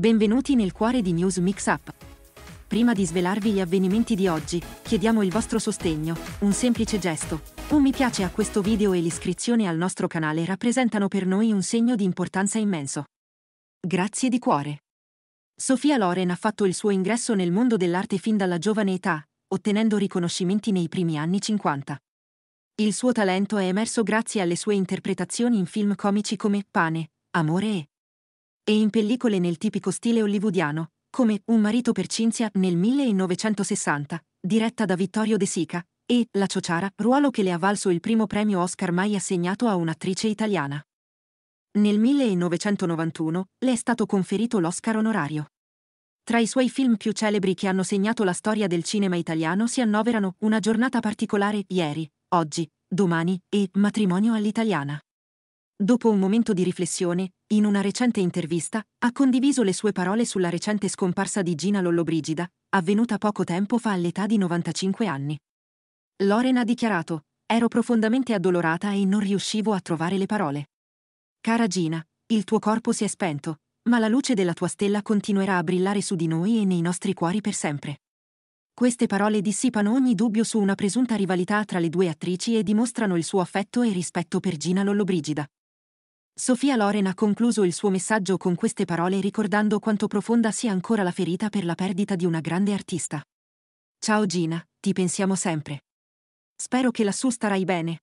Benvenuti nel cuore di News Mix Up. Prima di svelarvi gli avvenimenti di oggi, chiediamo il vostro sostegno, un semplice gesto. Un mi piace a questo video e l'iscrizione al nostro canale rappresentano per noi un segno di importanza immenso. Grazie di cuore. Sofia Loren ha fatto il suo ingresso nel mondo dell'arte fin dalla giovane età, ottenendo riconoscimenti nei primi anni 50. Il suo talento è emerso grazie alle sue interpretazioni in film comici come Pane, Amore e e in pellicole nel tipico stile hollywoodiano, come Un marito per Cinzia nel 1960, diretta da Vittorio De Sica, e La Ciociara, ruolo che le ha valso il primo premio Oscar mai assegnato a un'attrice italiana. Nel 1991 le è stato conferito l'Oscar onorario. Tra i suoi film più celebri che hanno segnato la storia del cinema italiano si annoverano Una giornata particolare ieri, oggi, domani e Matrimonio all'italiana dopo un momento di riflessione, in una recente intervista, ha condiviso le sue parole sulla recente scomparsa di Gina Lollobrigida, avvenuta poco tempo fa all'età di 95 anni. Loren ha dichiarato, ero profondamente addolorata e non riuscivo a trovare le parole. Cara Gina, il tuo corpo si è spento, ma la luce della tua stella continuerà a brillare su di noi e nei nostri cuori per sempre. Queste parole dissipano ogni dubbio su una presunta rivalità tra le due attrici e dimostrano il suo affetto e rispetto per Gina Lollobrigida. Sofia Loren ha concluso il suo messaggio con queste parole ricordando quanto profonda sia ancora la ferita per la perdita di una grande artista. Ciao Gina, ti pensiamo sempre. Spero che lassù starai bene.